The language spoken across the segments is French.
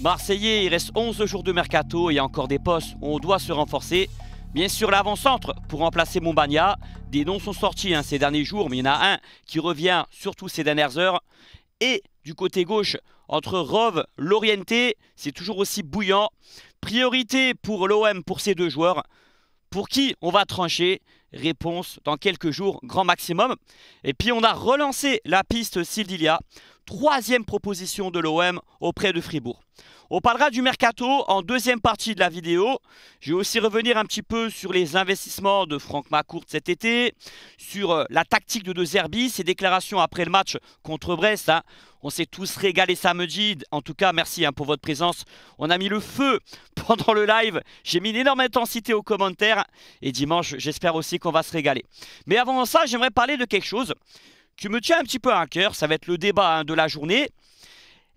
Marseillais, il reste 11 jours de mercato, il y a encore des postes où on doit se renforcer. Bien sûr, l'avant-centre pour remplacer Mombagna. Des noms sont sortis hein, ces derniers jours, mais il y en a un qui revient surtout ces dernières heures. Et du côté gauche, entre Rove, Lorienté, c'est toujours aussi bouillant. Priorité pour l'OM pour ces deux joueurs. Pour qui on va trancher Réponse dans quelques jours, grand maximum. Et puis on a relancé la piste Sildilia troisième proposition de l'OM auprès de Fribourg. On parlera du mercato en deuxième partie de la vidéo. Je vais aussi revenir un petit peu sur les investissements de Franck Macourt cet été, sur euh, la tactique de De Zerbi, ses déclarations après le match contre Brest. Hein. On s'est tous régalés samedi. En tout cas, merci hein, pour votre présence. On a mis le feu pendant le live. J'ai mis une énorme intensité aux commentaires. Et dimanche, j'espère aussi qu'on va se régaler. Mais avant ça, j'aimerais parler de quelque chose. Tu me tiens un petit peu à cœur, ça va être le débat hein, de la journée.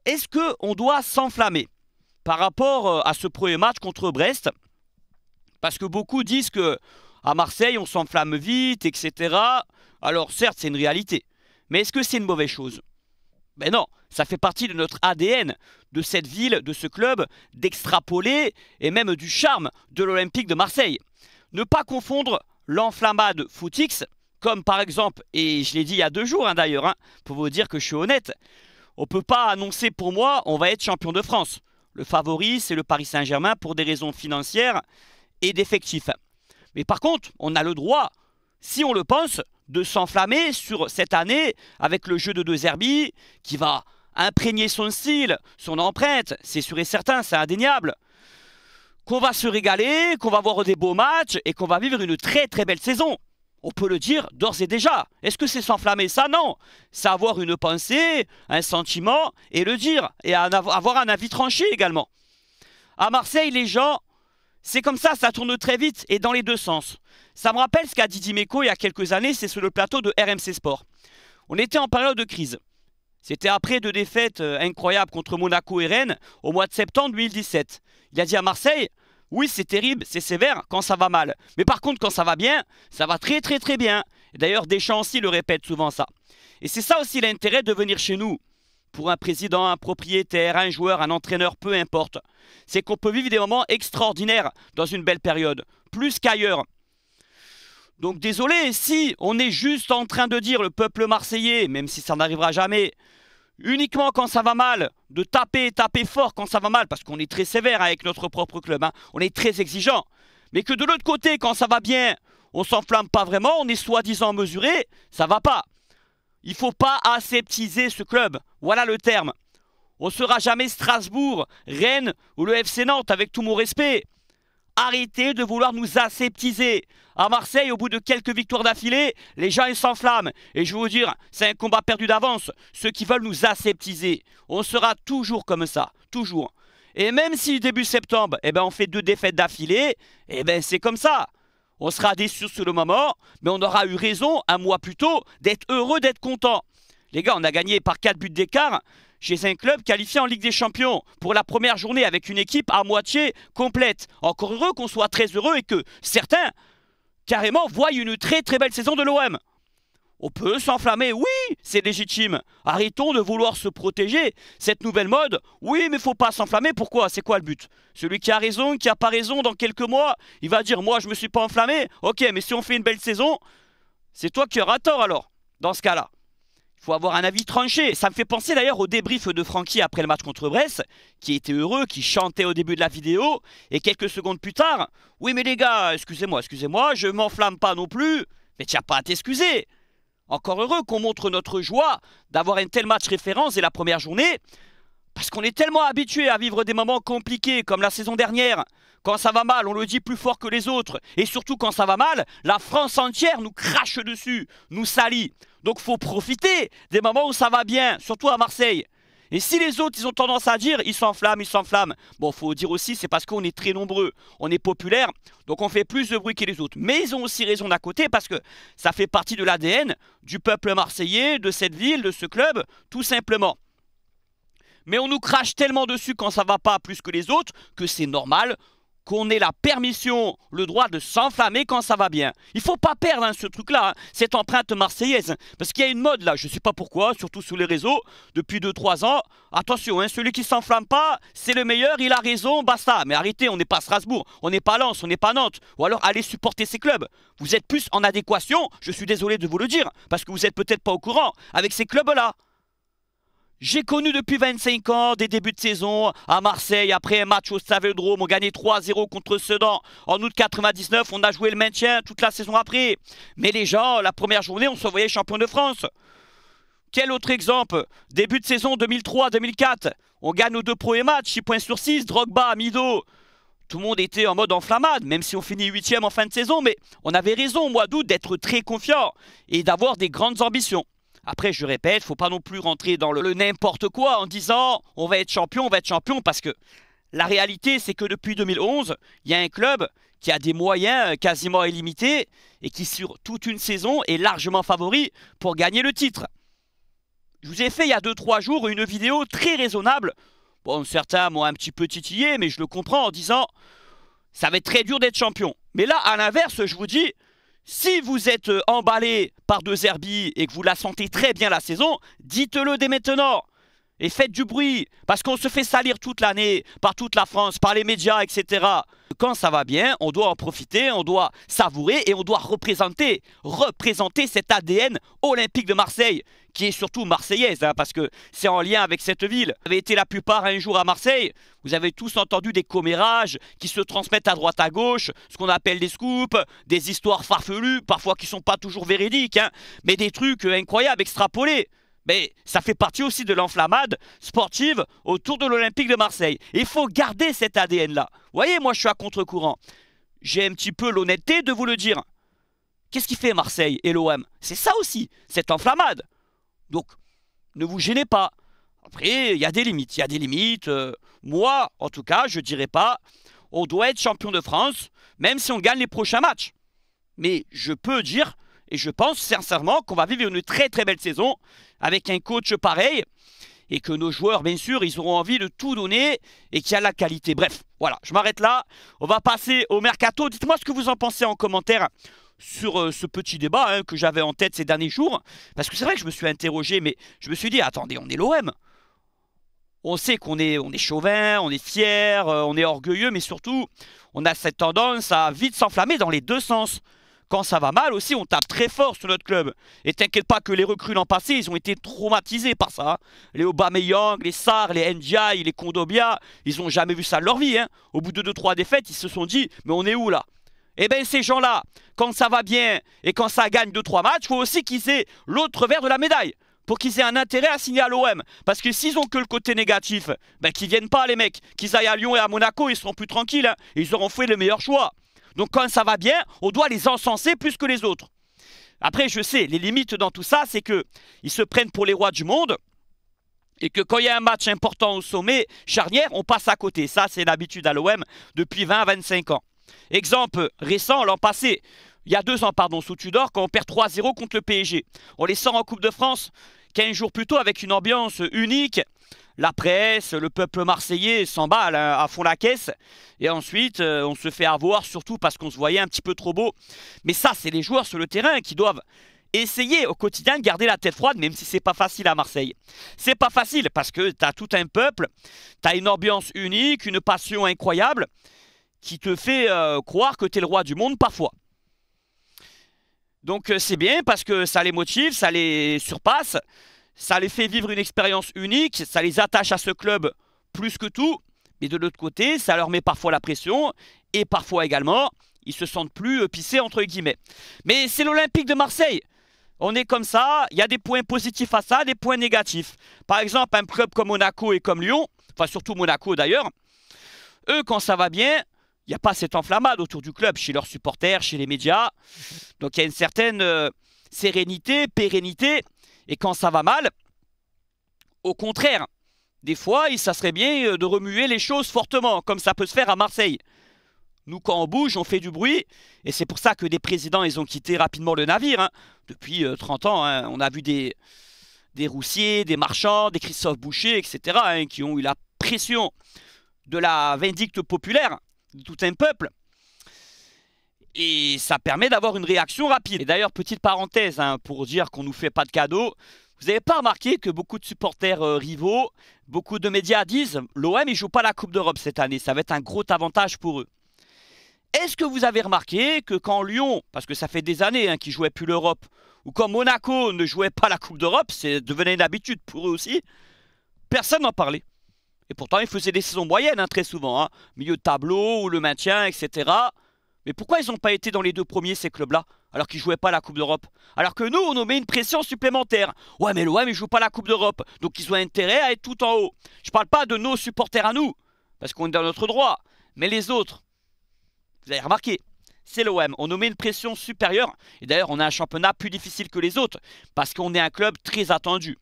Est-ce qu'on doit s'enflammer par rapport euh, à ce premier match contre Brest Parce que beaucoup disent que à Marseille, on s'enflamme vite, etc. Alors certes, c'est une réalité. Mais est-ce que c'est une mauvaise chose Mais ben non, ça fait partie de notre ADN, de cette ville, de ce club, d'extrapoler et même du charme de l'Olympique de Marseille. Ne pas confondre l'enflammade footix comme par exemple, et je l'ai dit il y a deux jours hein, d'ailleurs, hein, pour vous dire que je suis honnête, on ne peut pas annoncer pour moi on va être champion de France. Le favori, c'est le Paris Saint-Germain pour des raisons financières et d'effectifs. Mais par contre, on a le droit, si on le pense, de s'enflammer sur cette année avec le jeu de deux Zerbi qui va imprégner son style, son empreinte, c'est sûr et certain, c'est indéniable. Qu'on va se régaler, qu'on va voir des beaux matchs et qu'on va vivre une très très belle saison on peut le dire d'ores et déjà. Est-ce que c'est s'enflammer Ça, non. C'est avoir une pensée, un sentiment, et le dire, et avoir un avis tranché également. À Marseille, les gens, c'est comme ça, ça tourne très vite, et dans les deux sens. Ça me rappelle ce qu'a dit Dimeco il y a quelques années, c'est sur le plateau de RMC Sport. On était en période de crise. C'était après deux défaites euh, incroyables contre Monaco et Rennes au mois de septembre 2017. Il a dit à Marseille, oui, c'est terrible, c'est sévère quand ça va mal. Mais par contre, quand ça va bien, ça va très très très bien. D'ailleurs, Deschamps aussi le répète souvent ça. Et c'est ça aussi l'intérêt de venir chez nous. Pour un président, un propriétaire, un joueur, un entraîneur, peu importe. C'est qu'on peut vivre des moments extraordinaires dans une belle période, plus qu'ailleurs. Donc désolé, si on est juste en train de dire le peuple marseillais, même si ça n'arrivera jamais, uniquement quand ça va mal, de taper, taper fort quand ça va mal, parce qu'on est très sévère avec notre propre club, hein. on est très exigeant. Mais que de l'autre côté, quand ça va bien, on s'enflamme pas vraiment, on est soi-disant mesuré, ça va pas. Il faut pas aseptiser ce club, voilà le terme. On sera jamais Strasbourg, Rennes ou le FC Nantes avec tout mon respect. Arrêtez de vouloir nous aseptiser. À Marseille, au bout de quelques victoires d'affilée, les gens ils s'enflamment. Et je vais vous dire, c'est un combat perdu d'avance. Ceux qui veulent nous aseptiser, on sera toujours comme ça, toujours. Et même si début septembre, eh ben, on fait deux défaites d'affilée, eh ben, c'est comme ça. On sera déçus sur le moment, mais on aura eu raison un mois plus tôt d'être heureux, d'être content. Les gars, on a gagné par 4 buts d'écart chez un club qualifié en Ligue des Champions pour la première journée avec une équipe à moitié complète. Encore heureux qu'on soit très heureux et que certains, carrément, voient une très très belle saison de l'OM. On peut s'enflammer, oui, c'est légitime. Arrêtons de vouloir se protéger. Cette nouvelle mode, oui, mais faut pas s'enflammer. Pourquoi C'est quoi le but Celui qui a raison, qui a pas raison, dans quelques mois, il va dire moi je me suis pas enflammé. Ok, mais si on fait une belle saison, c'est toi qui auras tort alors, dans ce cas-là faut avoir un avis tranché. Ça me fait penser d'ailleurs au débrief de Francky après le match contre Brest, qui était heureux, qui chantait au début de la vidéo, et quelques secondes plus tard, oui mais les gars, excusez-moi, excusez-moi, je m'enflamme pas non plus, mais tiens pas à t'excuser. Encore heureux qu'on montre notre joie d'avoir un tel match référence et la première journée, parce qu'on est tellement habitué à vivre des moments compliqués comme la saison dernière, quand ça va mal, on le dit plus fort que les autres. Et surtout, quand ça va mal, la France entière nous crache dessus, nous salit. Donc faut profiter des moments où ça va bien, surtout à Marseille. Et si les autres, ils ont tendance à dire, ils s'enflamment, ils s'enflamment. Bon, faut dire aussi, c'est parce qu'on est très nombreux, on est populaire, donc on fait plus de bruit que les autres. Mais ils ont aussi raison d'à côté parce que ça fait partie de l'ADN du peuple marseillais, de cette ville, de ce club, tout simplement. Mais on nous crache tellement dessus quand ça va pas plus que les autres que c'est normal qu'on ait la permission, le droit de s'enflammer quand ça va bien. Il faut pas perdre hein, ce truc-là, hein, cette empreinte marseillaise. Hein, parce qu'il y a une mode là, je ne sais pas pourquoi, surtout sous les réseaux, depuis 2-3 ans. Attention, celui qui s'enflamme pas, c'est le meilleur, il a raison, basta. Mais arrêtez, on n'est pas Strasbourg, on n'est pas Lens, on n'est pas Nantes. Ou alors allez supporter ces clubs. Vous êtes plus en adéquation, je suis désolé de vous le dire, parce que vous n'êtes peut-être pas au courant, avec ces clubs-là. J'ai connu depuis 25 ans des débuts de saison à Marseille. Après un match au où on gagnait 3-0 contre Sedan. En août 99, on a joué le maintien toute la saison après. Mais les gens, la première journée, on se voyait champion de France. Quel autre exemple Début de saison 2003-2004. On gagne nos deux premiers matchs, 6 points sur 6, Drogba, Mido. Tout le monde était en mode enflammade, même si on finit 8 en fin de saison. Mais on avait raison, au mois d'août, d'être très confiant et d'avoir des grandes ambitions. Après, je répète, faut pas non plus rentrer dans le, le n'importe quoi en disant on va être champion, on va être champion, parce que la réalité, c'est que depuis 2011, il y a un club qui a des moyens euh, quasiment illimités et qui, sur toute une saison, est largement favori pour gagner le titre. Je vous ai fait il y a 2-3 jours une vidéo très raisonnable. Bon, certains m'ont un petit peu titillé, mais je le comprends en disant ça va être très dur d'être champion. Mais là, à l'inverse, je vous dis si vous êtes euh, emballé par deux Zerbi et que vous la sentez très bien la saison, dites-le dès maintenant et faites du bruit, parce qu'on se fait salir toute l'année, par toute la France, par les médias, etc. Quand ça va bien, on doit en profiter, on doit savourer et on doit représenter, représenter cet ADN olympique de Marseille qui est surtout marseillaise, hein, parce que c'est en lien avec cette ville. Vous avez été la plupart un jour à Marseille, vous avez tous entendu des commérages qui se transmettent à droite à gauche, ce qu'on appelle des scoops, des histoires farfelues, parfois qui ne sont pas toujours véridiques, hein, mais des trucs euh, incroyables, extrapolés. Mais ça fait partie aussi de l'enflammade sportive autour de l'Olympique de Marseille. Il faut garder cet ADN-là. Vous voyez, moi je suis à contre-courant. J'ai un petit peu l'honnêteté de vous le dire. Qu'est-ce qui fait Marseille et l'OM C'est ça aussi, cette enflammade. Donc, ne vous gênez pas. Après, il y a des limites. Il y a des limites. Euh, moi, en tout cas, je ne dirais pas, on doit être champion de France, même si on gagne les prochains matchs. Mais je peux dire, et je pense sincèrement, qu'on va vivre une très très belle saison avec un coach pareil. Et que nos joueurs, bien sûr, ils auront envie de tout donner et qu'il y a la qualité. Bref, voilà, je m'arrête là. On va passer au mercato. Dites-moi ce que vous en pensez en commentaire sur euh, ce petit débat hein, que j'avais en tête ces derniers jours. Parce que c'est vrai que je me suis interrogé, mais je me suis dit, attendez, on est l'OM. On sait qu'on est, on est chauvin, on est fier, euh, on est orgueilleux, mais surtout, on a cette tendance à vite s'enflammer dans les deux sens. Quand ça va mal aussi, on tape très fort sur notre club. Et t'inquiète pas que les recrues l'an passé, ils ont été traumatisés par ça. Hein. Les Aubameyang, les Sar, les Ndiaye, les Kondobia, ils ont jamais vu ça de leur vie. Hein. Au bout de 2-3 défaites, ils se sont dit, mais on est où là eh bien, ces gens-là, quand ça va bien et quand ça gagne 2-3 matchs, il faut aussi qu'ils aient l'autre verre de la médaille pour qu'ils aient un intérêt à signer à l'OM. Parce que s'ils ont que le côté négatif, ben ne viennent pas les mecs. Qu'ils aillent à Lyon et à Monaco, ils seront plus tranquilles. Hein. Ils auront fait le meilleur choix. Donc quand ça va bien, on doit les encenser plus que les autres. Après, je sais, les limites dans tout ça, c'est que ils se prennent pour les rois du monde. Et que quand il y a un match important au sommet, charnière, on passe à côté. Ça, c'est l'habitude à l'OM depuis 20-25 ans. Exemple récent, l'an passé, il y a deux ans, pardon, sous Tudor, quand on perd 3-0 contre le PSG. On les sort en Coupe de France 15 jours plus tôt avec une ambiance unique. La presse, le peuple marseillais s'emballe hein, à fond la caisse. Et ensuite, euh, on se fait avoir, surtout parce qu'on se voyait un petit peu trop beau. Mais ça, c'est les joueurs sur le terrain qui doivent essayer au quotidien de garder la tête froide, même si c'est pas facile à Marseille. C'est pas facile parce que tu as tout un peuple, tu as une ambiance unique, une passion incroyable qui te fait euh, croire que tu es le roi du monde parfois. Donc euh, c'est bien parce que ça les motive, ça les surpasse, ça les fait vivre une expérience unique, ça les attache à ce club plus que tout. Mais de l'autre côté, ça leur met parfois la pression et parfois également, ils se sentent plus euh, pissés entre guillemets. Mais c'est l'Olympique de Marseille. On est comme ça, il y a des points positifs à ça, des points négatifs. Par exemple, un club comme Monaco et comme Lyon, enfin surtout Monaco d'ailleurs, eux quand ça va bien, il n'y a pas cette enflammade autour du club, chez leurs supporters, chez les médias. Donc il y a une certaine euh, sérénité, pérennité. Et quand ça va mal, au contraire, des fois, ça serait bien euh, de remuer les choses fortement, comme ça peut se faire à Marseille. Nous, quand on bouge, on fait du bruit. Et c'est pour ça que des présidents, ils ont quitté rapidement le navire. Hein. Depuis 30 euh, ans, hein, on a vu des, des Roussiers, des Marchands, des Christophe Boucher, etc., hein, qui ont eu la pression de la vindicte populaire tout un peuple. Et ça permet d'avoir une réaction rapide. Et d'ailleurs, petite parenthèse, hein, pour dire qu'on ne nous fait pas de cadeaux, vous n'avez pas remarqué que beaucoup de supporters euh, rivaux, beaucoup de médias disent l'OM ne joue pas la Coupe d'Europe cette année, ça va être un gros avantage pour eux. Est-ce que vous avez remarqué que quand Lyon, parce que ça fait des années hein, qu'ils ne jouaient plus l'Europe, ou quand Monaco ne jouait pas la Coupe d'Europe, c'est devenait une habitude pour eux aussi, personne n'en parlait. Et pourtant, ils faisaient des saisons moyennes hein, très souvent. Hein. Milieu de tableau ou le maintien, etc. Mais pourquoi ils n'ont pas été dans les deux premiers, ces clubs-là alors qu'ils jouaient pas la Coupe d'Europe. Alors que nous, on nous met une pression supplémentaire. Ouais, mais l'OM, ne jouent pas la Coupe d'Europe, donc ils ont intérêt à être tout en haut. Je parle pas de nos supporters à nous, parce qu'on est dans notre droit. Mais les autres, vous avez remarqué, c'est l'OM. On nous met une pression supérieure. Et d'ailleurs, on a un championnat plus difficile que les autres, parce qu'on est un club très attendu.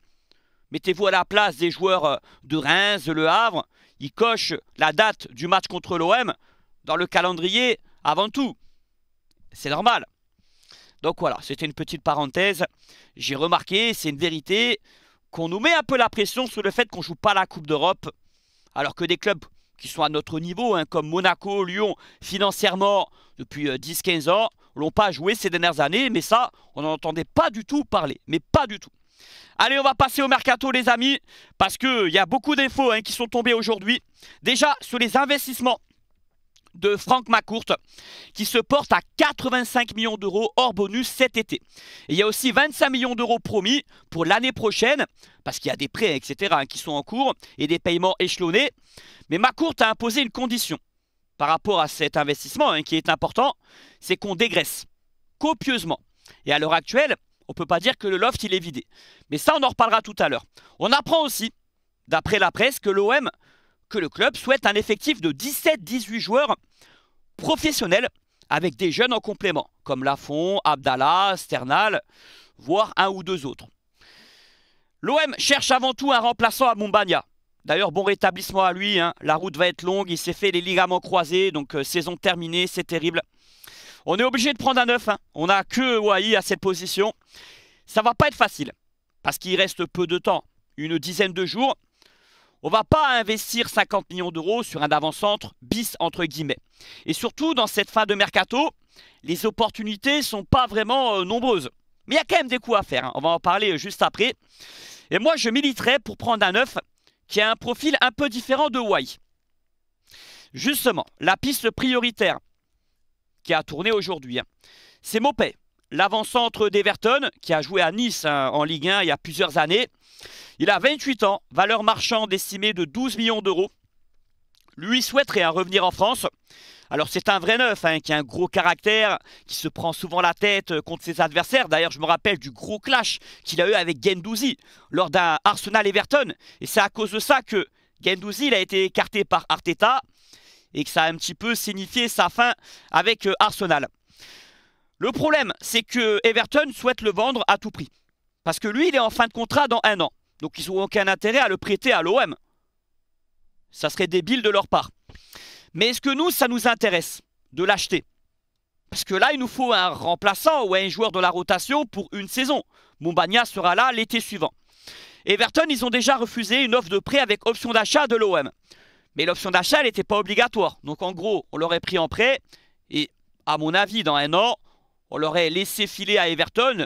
Mettez-vous à la place des joueurs euh, de Reims, Le Havre. Ils cochent la date du match contre l'OM dans le calendrier avant tout. C'est normal. Donc voilà, c'était une petite parenthèse. J'ai remarqué, c'est une vérité, qu'on nous met un peu la pression sur le fait qu'on ne joue pas la Coupe d'Europe, alors que des clubs qui sont à notre niveau, hein, comme Monaco, Lyon, financièrement, depuis 10-15 euh, ans, l'ont pas joué ces dernières années, mais ça, on n'en entendait pas du tout parler, mais pas du tout. Allez, on va passer au mercato, les amis, parce qu'il y a beaucoup d'infos hein, qui sont tombées aujourd'hui. Déjà, sur les investissements de Franck Macourt, qui se porte à 85 millions d'euros hors bonus cet été. il y a aussi 25 millions d'euros promis pour l'année prochaine, parce qu'il y a des prêts, etc., hein, qui sont en cours, et des paiements échelonnés. Mais Macourt a imposé une condition par rapport à cet investissement, hein, qui est important, c'est qu'on dégraisse copieusement. Et à l'heure actuelle, on ne peut pas dire que le loft il est vidé. Mais ça, on en reparlera tout à l'heure. On apprend aussi, d'après la presse, que l'OM, que le club souhaite un effectif de 17-18 joueurs professionnels avec des jeunes en complément, comme Lafont, Abdallah, Sternal, voire un ou deux autres. L'OM cherche avant tout un remplaçant à Mumbania. D'ailleurs, bon rétablissement à lui. Hein. La route va être longue. Il s'est fait les ligaments croisés. Donc, euh, saison terminée, c'est terrible. On est obligé de prendre un 9. Hein. On n'a que Wai à cette position. Ça va pas être facile. Parce qu'il reste peu de temps. Une dizaine de jours. On va pas investir 50 millions d'euros sur un avant-centre bis entre guillemets. Et surtout, dans cette fin de mercato, les opportunités sont pas vraiment euh, nombreuses. Mais il y a quand même des coups à faire. Hein. On va en parler juste après. Et moi, je militerai pour prendre un 9 qui a un profil un peu différent de Wai. Justement, la piste prioritaire qui a tourné aujourd'hui. Hein. C'est Mopé, l'avant-centre d'Everton, qui a joué à Nice hein, en Ligue 1 il y a plusieurs années. Il a 28 ans, valeur marchande estimée de 12 millions d'euros. Lui souhaiterait un hein, revenir en France. Alors c'est un vrai neuf, qui a un gros caractère, qui se prend souvent la tête euh, contre ses adversaires. D'ailleurs, je me rappelle du gros clash qu'il a eu avec Gendouzi lors d'un Arsenal-Everton. Et c'est à cause de ça que Gendouzi il a été écarté par Arteta et que ça a un petit peu signifié sa fin avec euh, Arsenal. Le problème, c'est que Everton souhaite le vendre à tout prix. Parce que lui, il est en fin de contrat dans un an. Donc ils n'ont aucun intérêt à le prêter à l'OM. Ça serait débile de leur part. Mais est-ce que nous, ça nous intéresse de l'acheter Parce que là, il nous faut un remplaçant ou un joueur de la rotation pour une saison. Bombania sera là l'été suivant. Everton, ils ont déjà refusé une offre de prêt avec option d'achat de l'OM mais l'option d'achat, elle n'était pas obligatoire. Donc en gros, on l'aurait pris en prêt, et à mon avis, dans un an, on l'aurait laissé filer à Everton,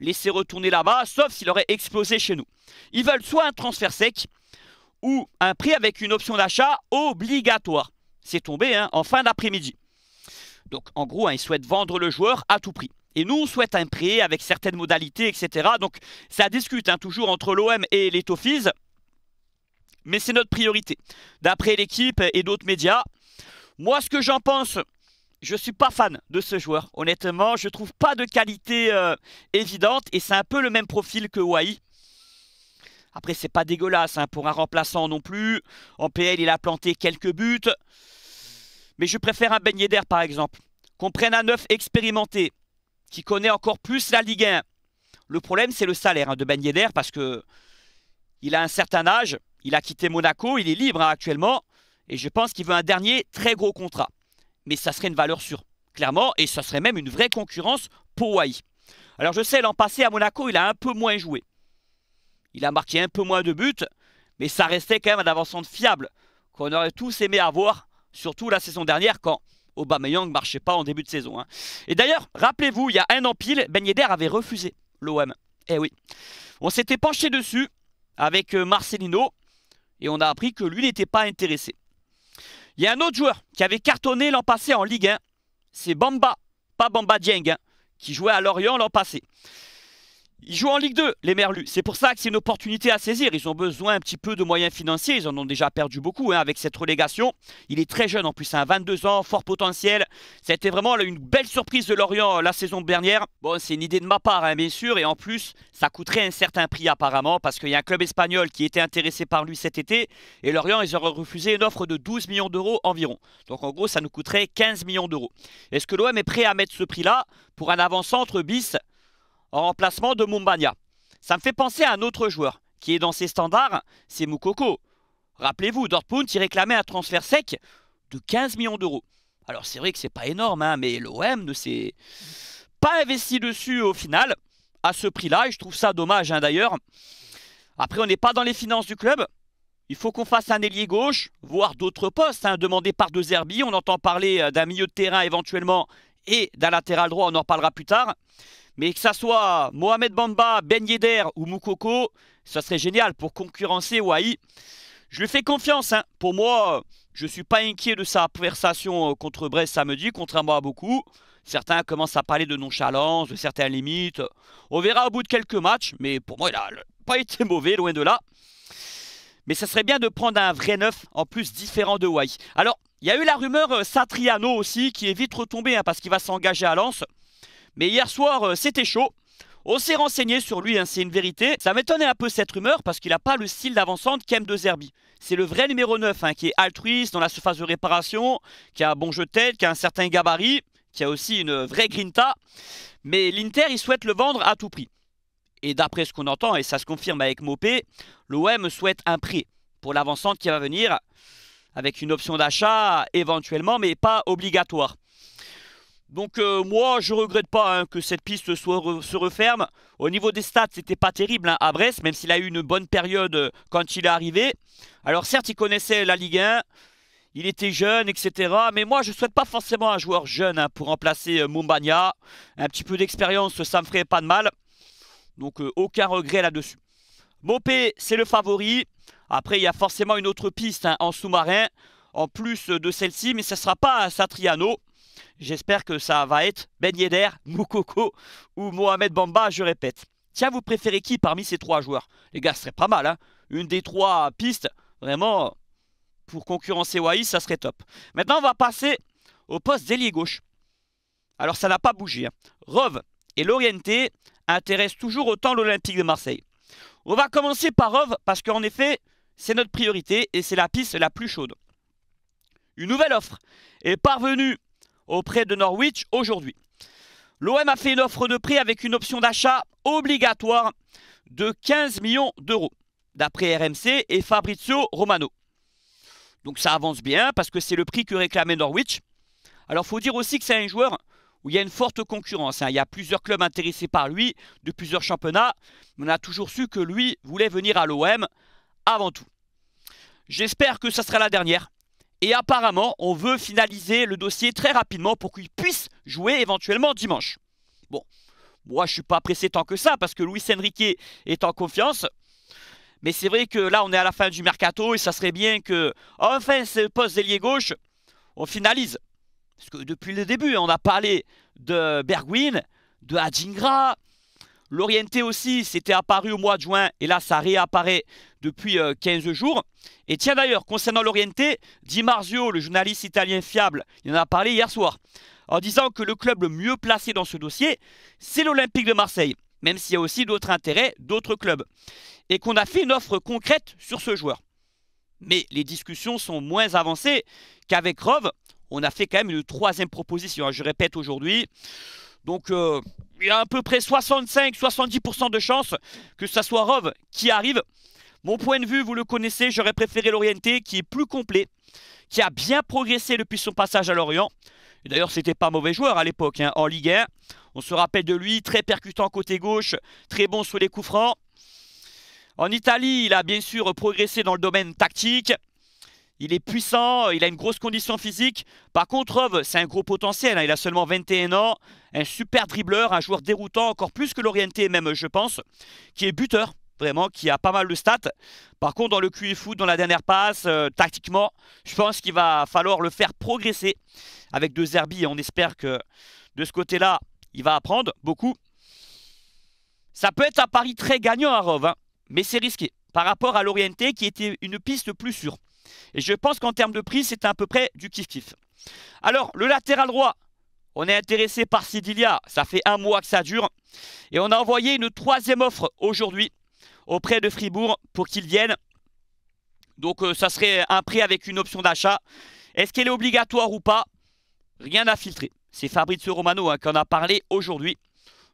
laissé retourner là-bas, sauf s'il aurait explosé chez nous. Ils veulent soit un transfert sec, ou un prix avec une option d'achat obligatoire. C'est tombé hein, en fin d'après-midi. Donc en gros, hein, ils souhaitent vendre le joueur à tout prix. Et nous, on souhaite un prêt avec certaines modalités, etc. Donc ça discute hein, toujours entre l'OM et les mais c'est notre priorité. D'après l'équipe et d'autres médias, moi ce que j'en pense, je ne suis pas fan de ce joueur. Honnêtement, je ne trouve pas de qualité euh, évidente et c'est un peu le même profil que Wai. Après, c'est pas dégueulasse hein, pour un remplaçant non plus. En PL, il a planté quelques buts. Mais je préfère un Ben d'air par exemple. Qu'on prenne un neuf expérimenté qui connaît encore plus la Ligue 1. Le problème, c'est le salaire hein, de Ben d'air parce que il a un certain âge, il a quitté Monaco, il est libre hein, actuellement, et je pense qu'il veut un dernier très gros contrat. Mais ça serait une valeur sûre, clairement, et ça serait même une vraie concurrence pour Wai. Alors je sais, l'an passé à Monaco, il a un peu moins joué. Il a marqué un peu moins de buts, mais ça restait quand même un avancement fiable qu'on aurait tous aimé avoir, surtout la saison dernière quand Aubameyang ne marchait pas en début de saison. Hein. Et d'ailleurs, rappelez-vous, il y a un an pile, Ben Yedder avait refusé l'OM. Eh oui, on s'était penché dessus, avec euh, Marcelino. Et on a appris que lui n'était pas intéressé. Il y a un autre joueur qui avait cartonné l'an passé en Ligue 1. C'est Bamba, pas Bamba Dieng, hein, qui jouait à Lorient l'an passé. Ils jouent en Ligue 2, les Merlus. C'est pour ça que c'est une opportunité à saisir. Ils ont besoin un petit peu de moyens financiers. Ils en ont déjà perdu beaucoup hein, avec cette relégation. Il est très jeune en plus, 22 hein, ans, fort potentiel. C'était vraiment une belle surprise de Lorient euh, la saison dernière. Bon, c'est une idée de ma part, hein, bien sûr. Et en plus, ça coûterait un certain prix apparemment parce qu'il y a un club espagnol qui était intéressé par lui cet été. Et Lorient, ils auraient refusé une offre de 12 millions d'euros environ. Donc en gros, ça nous coûterait 15 millions d'euros. Est-ce que l'OM est prêt à mettre ce prix-là pour un avant-centre bis en remplacement de Mumbania. Ça me fait penser à un autre joueur qui est dans ses standards, c'est Moukoko. Rappelez-vous, Dortmund y réclamait un transfert sec de 15 millions d'euros. Alors c'est vrai que c'est pas énorme, hein, mais l'OM ne s'est pas investi dessus au final, à ce prix-là, et je trouve ça dommage hein, d'ailleurs. Après, on n'est pas dans les finances du club. Il faut qu'on fasse un ailier gauche, voire d'autres postes, hein, demandés par deux Zerbi. On entend parler euh, d'un milieu de terrain éventuellement et d'un latéral droit, on en reparlera plus tard. Mais que ça soit Mohamed Bamba, Ben Yedder ou Moukoko, ça serait génial pour concurrencer Wai. Je lui fais confiance. Hein. Pour moi, je ne suis pas inquiet de sa conversation euh, contre Brest samedi, contrairement à beaucoup. Certains commencent à parler de nonchalance, de certaines limites. On verra au bout de quelques matchs, mais pour moi, il n'a pas été mauvais, loin de là. Mais ça serait bien de prendre un vrai neuf, en plus différent de Wai. Alors, il y a eu la rumeur euh, Satriano aussi, qui est vite retombée, hein, parce qu'il va s'engager à Lens. Mais hier soir, euh, c'était chaud. On s'est renseigné sur lui, hein, c'est une vérité. Ça m'étonnait un peu cette rumeur parce qu'il n'a pas le style d'avancante qu'aime De Zerbi. C'est le vrai numéro 9 hein, qui est altruiste dans la surface de réparation, qui a un bon jeu de tête, qui a un certain gabarit, qui a aussi une vraie grinta. Mais l'Inter, il souhaite le vendre à tout prix. Et d'après ce qu'on entend, et ça se confirme avec Mopé, l'OM souhaite un prix pour l'avancante qui va venir avec une option d'achat éventuellement, mais pas obligatoire. Donc euh, moi, je regrette pas hein, que cette piste soit se referme. Au niveau des stats, c'était pas terrible hein, à Brest, même s'il a eu une bonne période euh, quand il est arrivé. Alors certes, il connaissait la Ligue 1, il était jeune, etc. Mais moi, je souhaite pas forcément un joueur jeune hein, pour remplacer euh, Un petit peu d'expérience, ça me ferait pas de mal. Donc euh, aucun regret là-dessus. Mopé, c'est le favori. Après, il y a forcément une autre piste en sous-marin, en plus de celle-ci, mais ce ne sera pas un Satriano. J'espère que ça va être Ben Yedder, Moukoko ou Mohamed Bamba, je répète. Tiens, vous préférez qui parmi ces trois joueurs Les gars, ce serait pas mal. Hein. Une des trois pistes, vraiment, pour concurrencer Waïs, ça serait top. Maintenant, on va passer au poste d'ailier gauche. Alors, ça n'a pas bougé. Hein. Rove et Lorienté intéressent toujours autant l'Olympique de Marseille. On va commencer par Rove parce qu'en effet, c'est notre priorité et c'est la piste la plus chaude. Une nouvelle offre est parvenue auprès de Norwich aujourd'hui. L'OM a fait une offre de prix avec une option d'achat obligatoire de 15 millions d'euros, d'après RMC et Fabrizio Romano. Donc ça avance bien parce que c'est le prix que réclamait Norwich. Alors faut dire aussi que c'est un joueur où il y a une forte concurrence. Hein. Il y a plusieurs clubs intéressés par lui de plusieurs championnats. On a toujours su que lui voulait venir à l'OM avant tout. J'espère que ça sera la dernière. Et apparemment, on veut finaliser le dossier très rapidement pour qu'il puisse jouer éventuellement dimanche. Bon, moi je suis pas pressé tant que ça parce que Luis Enrique est en confiance. Mais c'est vrai que là on est à la fin du mercato et ça serait bien que enfin ce poste d'ailier gauche on finalise. Parce que depuis le début on a parlé de Bergwijn, de Adingra, L'Orienté aussi, c'était apparu au mois de juin et là, ça réapparaît depuis 15 euh, jours. Et tiens d'ailleurs, concernant l'Orienté, Di Marzio, le journaliste italien fiable, il en a parlé hier soir en disant que le club le mieux placé dans ce dossier, c'est l'Olympique de Marseille, même s'il y a aussi d'autres intérêts, d'autres clubs, et qu'on a fait une offre concrète sur ce joueur. Mais les discussions sont moins avancées qu'avec Rove. On a fait quand même une troisième proposition, hein, je répète aujourd'hui. Donc euh, il y a à peu près 65-70% de chances que ça soit Rove qui arrive. Mon point de vue, vous le connaissez, j'aurais préféré l'Orienté qui est plus complet, qui a bien progressé depuis son passage à Lorient. D'ailleurs, d'ailleurs, c'était pas mauvais joueur à l'époque hein, en Ligue 1. On se rappelle de lui, très percutant côté gauche, très bon sur les coups francs. En Italie, il a bien sûr progressé dans le domaine tactique. Il est puissant, il a une grosse condition physique. Par contre, Rov, c'est un gros potentiel. Hein. Il a seulement 21 ans, un super dribbleur, un joueur déroutant, encore plus que l'orienté même, je pense, qui est buteur, vraiment, qui a pas mal de stats. Par contre, dans le QI dans la dernière passe, euh, tactiquement, je pense qu'il va falloir le faire progresser avec deux Zerbi. on espère que de ce côté-là, il va apprendre beaucoup. Ça peut être un pari très gagnant à Rov, hein, mais c'est risqué par rapport à l'orienté qui était une piste plus sûre. Et je pense qu'en termes de prix, c'est à peu près du kiff-kiff. Alors, le latéral droit, on est intéressé par Sidilia. Ça fait un mois que ça dure. Et on a envoyé une troisième offre aujourd'hui auprès de Fribourg pour qu'il vienne. Donc, euh, ça serait un prix avec une option d'achat. Est-ce qu'elle est obligatoire ou pas Rien à filtrer. C'est Fabrizio Romano hein, qui en a parlé aujourd'hui.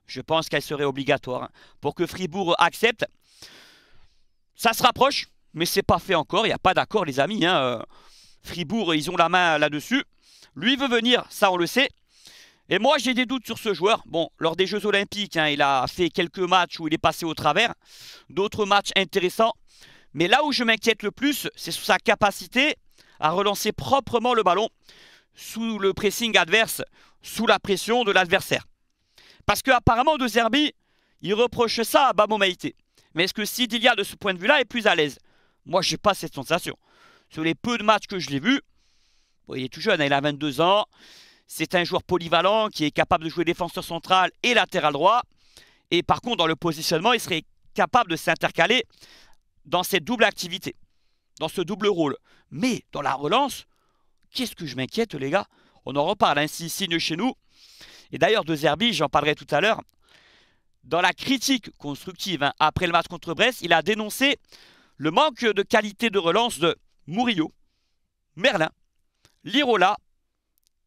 Je pense qu'elle serait obligatoire pour que Fribourg accepte. Ça se rapproche mais c'est pas fait encore, il n'y a pas d'accord les amis. Hein, euh, Fribourg, ils ont la main là-dessus. Lui veut venir, ça on le sait. Et moi j'ai des doutes sur ce joueur. Bon, lors des Jeux Olympiques, hein, il a fait quelques matchs où il est passé au travers. D'autres matchs intéressants. Mais là où je m'inquiète le plus, c'est sa capacité à relancer proprement le ballon sous le pressing adverse, sous la pression de l'adversaire. Parce que apparemment De Zerbi, il reproche ça à Bamomaïté. Mais est-ce que Sidilia de ce point de vue-là est plus à l'aise moi, je n'ai pas cette sensation. Sur les peu de matchs que je l'ai vu, il est tout jeune, hein, il a 22 ans. C'est un joueur polyvalent qui est capable de jouer défenseur central et latéral droit. Et par contre, dans le positionnement, il serait capable de s'intercaler dans cette double activité, dans ce double rôle. Mais dans la relance, qu'est-ce que je m'inquiète, les gars On en reparle, ainsi hein, signe chez nous. Et d'ailleurs, de Zerbi, j'en parlerai tout à l'heure, dans la critique constructive hein, après le match contre Brest, il a dénoncé le manque de qualité de relance de Murillo, Merlin, Lirola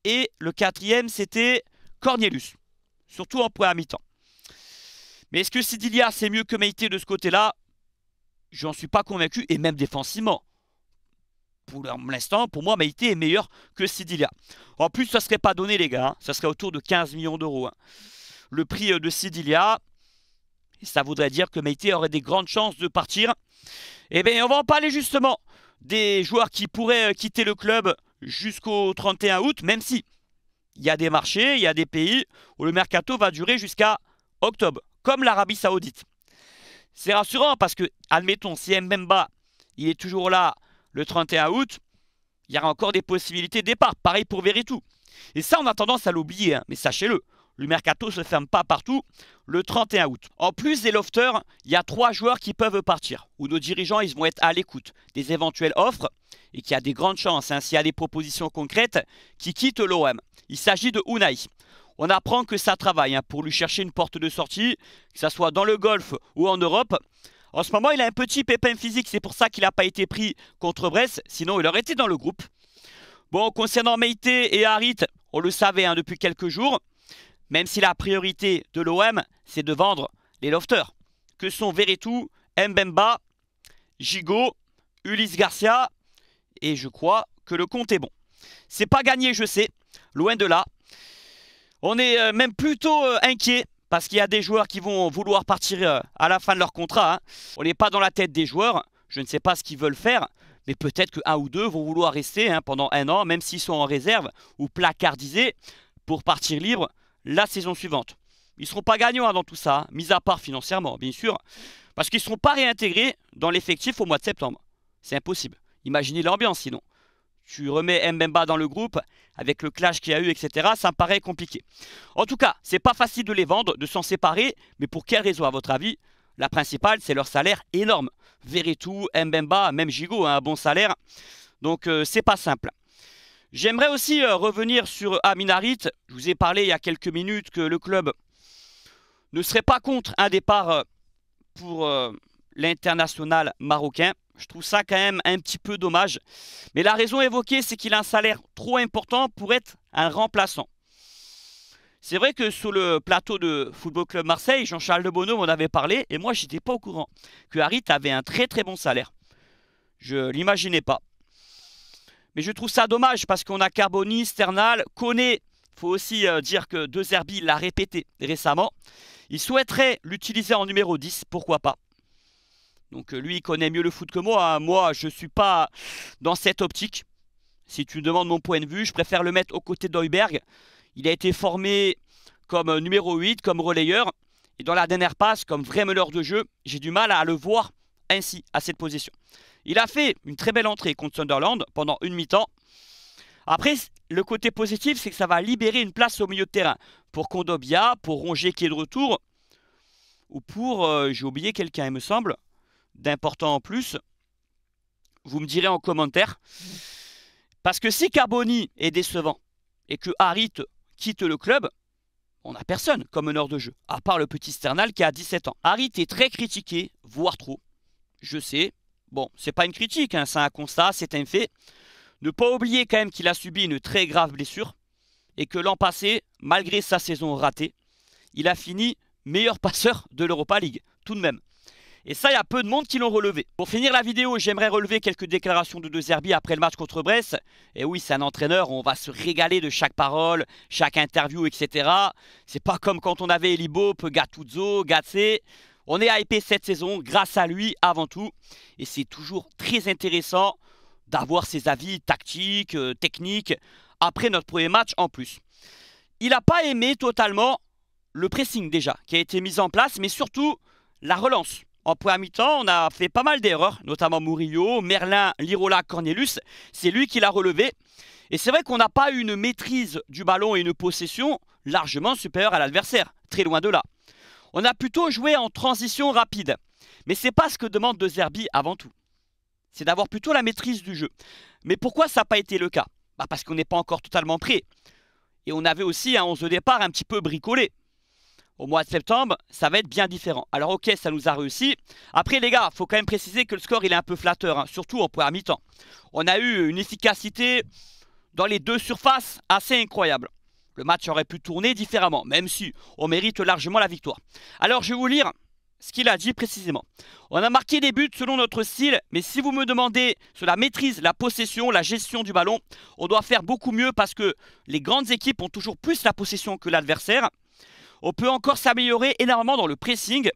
et le quatrième c'était Cornelius, surtout en point à mi-temps. Mais est-ce que Sidilia c'est mieux que Meite de ce côté-là J'en suis pas convaincu et même défensivement. Pour l'instant, pour moi, Meite est meilleur que Sidilia. En plus, ça serait pas donné, les gars. Hein. Ça serait autour de 15 millions d'euros. Hein. Le prix euh, de Sidilia, ça voudrait dire que Meite aurait des grandes chances de partir. Et eh bien, on va en parler justement des joueurs qui pourraient euh, quitter le club jusqu'au 31 août, même si il y a des marchés, il y a des pays où le mercato va durer jusqu'à octobre, comme l'Arabie Saoudite. C'est rassurant parce que, admettons, si Mbemba, il est toujours là le 31 août, il y aura encore des possibilités de départ. Pareil pour Veretout. Et ça, on a tendance à l'oublier, hein, mais sachez-le, le mercato se ferme pas partout le 31 août. En plus des lofters, il y a trois joueurs qui peuvent partir, où nos dirigeants ils vont être à l'écoute des éventuelles offres et qui a des grandes chances, hein. s'il y a des propositions concrètes, qui quittent l'OM. Il s'agit de Unai. On apprend que ça travaille hein, pour lui chercher une porte de sortie, que ce soit dans le Golfe ou en Europe. En ce moment, il a un petit pépin physique, c'est pour ça qu'il n'a pas été pris contre Brest, sinon il aurait été dans le groupe. Bon, concernant Meite et Harit, on le savait hein, depuis quelques jours, même si la priorité de l'OM, c'est de vendre les lofters, que sont Veretout, Mbemba, Gigot, Ulysse Garcia, et je crois que le compte est bon. C'est pas gagné, je sais, loin de là. On est euh, même plutôt euh, inquiet parce qu'il y a des joueurs qui vont vouloir partir euh, à la fin de leur contrat. Hein. On n'est pas dans la tête des joueurs. Je ne sais pas ce qu'ils veulent faire, mais peut-être qu'un ou deux vont vouloir rester hein, pendant un an, même s'ils sont en réserve ou placardisés, pour partir libre la saison suivante. Ils ne seront pas gagnants hein, dans tout ça, mis à part financièrement, bien sûr, parce qu'ils ne seront pas réintégrés dans l'effectif au mois de septembre. C'est impossible. Imaginez l'ambiance sinon. Tu remets Mbemba dans le groupe, avec le clash qu'il y a eu, etc. Ça me paraît compliqué. En tout cas, c'est pas facile de les vendre, de s'en séparer, mais pour quelle raison à votre avis La principale, c'est leur salaire énorme. Veretout, Mbemba, même Gigo a hein, un bon salaire. Donc ce euh, c'est pas simple. J'aimerais aussi euh, revenir sur Harit. Je vous ai parlé il y a quelques minutes que le club ne serait pas contre un départ euh, pour euh, l'international marocain. Je trouve ça quand même un petit peu dommage. Mais la raison évoquée, c'est qu'il a un salaire trop important pour être un remplaçant. C'est vrai que sur le plateau de Football Club Marseille, Jean-Charles de m'en avait parlé et moi, je n'étais pas au courant que Harit avait un très très bon salaire. Je ne l'imaginais pas. Mais je trouve ça dommage parce qu'on a Carboni, Sternal, Il faut aussi euh, dire que De Zerbi l'a répété récemment. Il souhaiterait l'utiliser en numéro 10, pourquoi pas. Donc euh, lui, il connaît mieux le foot que moi. Hein. Moi, je ne suis pas dans cette optique. Si tu me demandes mon point de vue, je préfère le mettre aux côtés d'Oiberg. Il a été formé comme euh, numéro 8, comme relayeur. Et dans la dernière passe, comme vrai meneur de jeu, j'ai du mal à le voir ainsi, à cette position. Il a fait une très belle entrée contre Sunderland pendant une mi-temps. Après, le côté positif, c'est que ça va libérer une place au milieu de terrain pour Kondobia, pour Rongier qui est de retour, ou pour, euh, j'ai oublié quelqu'un, il me semble, d'important en plus. Vous me direz en commentaire. Parce que si Carboni est décevant et que Harit quitte le club, on n'a personne comme honneur de jeu, à part le petit Sternal qui a 17 ans. Harit est très critiqué, voire trop. Je sais, Bon, c'est pas une critique, hein, c'est un constat, c'est un fait. Ne pas oublier quand même qu'il a subi une très grave blessure et que l'an passé, malgré sa saison ratée, il a fini meilleur passeur de l'Europa League, tout de même. Et ça, il y a peu de monde qui l'ont relevé. Pour finir la vidéo, j'aimerais relever quelques déclarations de De Zerbi après le match contre Brest. Et oui, c'est un entraîneur, on va se régaler de chaque parole, chaque interview, etc. C'est pas comme quand on avait Elibo, Gatuzo, Gatse. On est hypé cette saison grâce à lui avant tout. Et c'est toujours très intéressant d'avoir ses avis tactiques, euh, techniques, après notre premier match en plus. Il n'a pas aimé totalement le pressing déjà, qui a été mis en place, mais surtout la relance. En première mi-temps, on a fait pas mal d'erreurs, notamment Murillo, Merlin, Lirola, Cornelius. C'est lui qui l'a relevé. Et c'est vrai qu'on n'a pas une maîtrise du ballon et une possession largement supérieure à l'adversaire, très loin de là. On a plutôt joué en transition rapide. Mais c'est pas ce que demande De Zerbi avant tout. C'est d'avoir plutôt la maîtrise du jeu. Mais pourquoi ça n'a pas été le cas bah, Parce qu'on n'est pas encore totalement prêt. Et on avait aussi un 11 de départ un petit peu bricolé. Au mois de septembre, ça va être bien différent. Alors ok, ça nous a réussi. Après les gars, faut quand même préciser que le score il est un peu flatteur, hein, surtout en à mi-temps. On a eu une efficacité dans les deux surfaces assez incroyable. Le match aurait pu tourner différemment, même si on mérite largement la victoire. Alors je vais vous lire ce qu'il a dit précisément. On a marqué des buts selon notre style, mais si vous me demandez sur la maîtrise, la possession, la gestion du ballon, on doit faire beaucoup mieux parce que les grandes équipes ont toujours plus la possession que l'adversaire. On peut encore s'améliorer énormément dans le pressing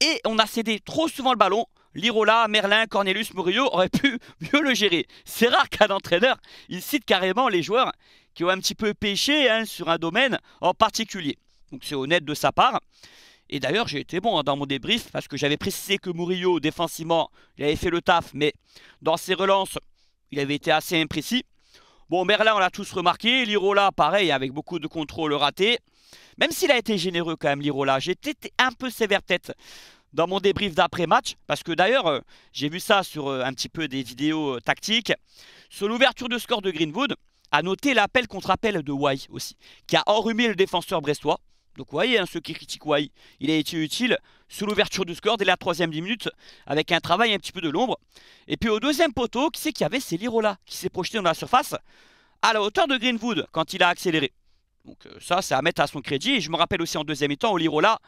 et on a cédé trop souvent le ballon. Lirola, Merlin, Cornelius, Murillo auraient pu mieux le gérer. C'est rare qu'un entraîneur, il cite carrément les joueurs qui ont un petit peu pêché hein, sur un domaine en particulier. Donc c'est honnête de sa part. Et d'ailleurs, j'ai été bon hein, dans mon débrief parce que j'avais précisé que Murillo, défensivement, il avait fait le taf, mais dans ses relances, il avait été assez imprécis. Bon, Merlin, on l'a tous remarqué. Lirola, pareil, avec beaucoup de contrôles ratés. Même s'il a été généreux quand même, Lirola, été un peu sévère tête dans mon débrief d'après-match, parce que d'ailleurs, euh, j'ai vu ça sur euh, un petit peu des vidéos euh, tactiques. Sur l'ouverture de score de Greenwood, à noter l'appel contre appel de Wai aussi, qui a enrhumé le défenseur brestois. Donc vous voyez, hein, ceux qui critiquent Wai, il a été utile sous l'ouverture du score dès la troisième 10 minutes, avec un travail un petit peu de l'ombre. Et puis au deuxième poteau, qui c'est qu'il y avait C'est Lirola qui s'est projeté dans la surface, à la hauteur de Greenwood, quand il a accéléré. Donc euh, ça, c'est à mettre à son crédit. Et je me rappelle aussi en deuxième temps, là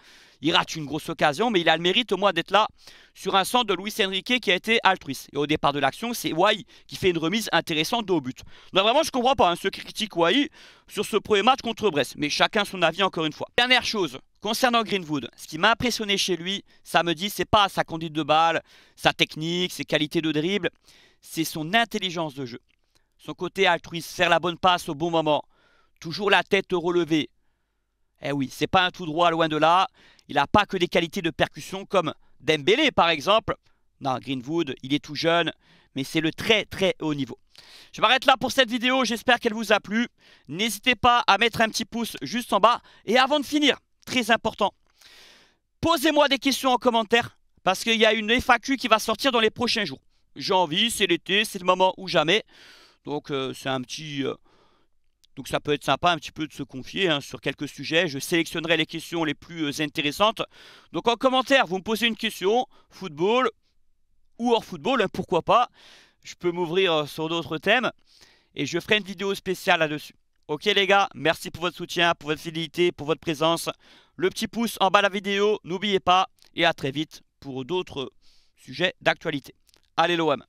il rate une grosse occasion, mais il a le mérite au moins d'être là sur un centre de Luis Enrique qui a été altruiste. Et au départ de l'action, c'est Wai qui fait une remise intéressante de but. Donc vraiment, je ne comprends pas hein, secret critique sur ce premier match contre Brest. Mais chacun son avis encore une fois. Dernière chose, concernant Greenwood, ce qui m'a impressionné chez lui Ça me dit c'est pas sa conduite de balle, sa technique, ses qualités de dribble, c'est son intelligence de jeu. Son côté altruiste, faire la bonne passe au bon moment Toujours la tête relevée. Eh oui, c'est pas un tout droit, loin de là. Il n'a pas que des qualités de percussion comme Dembélé, par exemple. Non, Greenwood, il est tout jeune, mais c'est le très très haut niveau. Je m'arrête là pour cette vidéo, j'espère qu'elle vous a plu. N'hésitez pas à mettre un petit pouce juste en bas. Et avant de finir, très important, posez-moi des questions en commentaire, parce qu'il y a une FAQ qui va sortir dans les prochains jours. J'ai envie, c'est l'été, c'est le moment ou jamais. Donc euh, c'est un petit... Euh, donc ça peut être sympa un petit peu de se confier hein, sur quelques sujets. Je sélectionnerai les questions les plus euh, intéressantes. Donc en commentaire, vous me posez une question, football ou hors football, hein, pourquoi pas. Je peux m'ouvrir euh, sur d'autres thèmes et je ferai une vidéo spéciale là-dessus. Ok les gars, merci pour votre soutien, pour votre fidélité, pour votre présence. Le petit pouce en bas de la vidéo, n'oubliez pas. Et à très vite pour d'autres sujets d'actualité. Allez l'OM